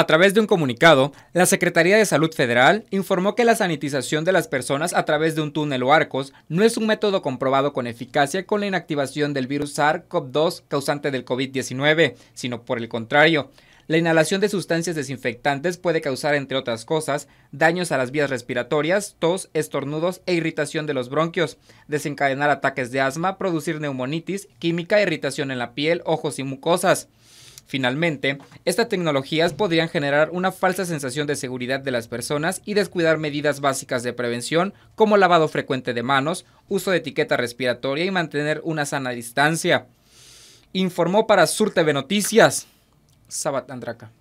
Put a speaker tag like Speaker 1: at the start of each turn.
Speaker 1: A través de un comunicado, la Secretaría de Salud Federal informó que la sanitización de las personas a través de un túnel o arcos no es un método comprobado con eficacia con la inactivación del virus SARS-CoV-2 causante del COVID-19, sino por el contrario. La inhalación de sustancias desinfectantes puede causar, entre otras cosas, daños a las vías respiratorias, tos, estornudos e irritación de los bronquios, desencadenar ataques de asma, producir neumonitis, química, irritación en la piel, ojos y mucosas. Finalmente, estas tecnologías podrían generar una falsa sensación de seguridad de las personas y descuidar medidas básicas de prevención como lavado frecuente de manos, uso de etiqueta respiratoria y mantener una sana distancia. Informó para Sur TV Noticias, Sabat Andraka.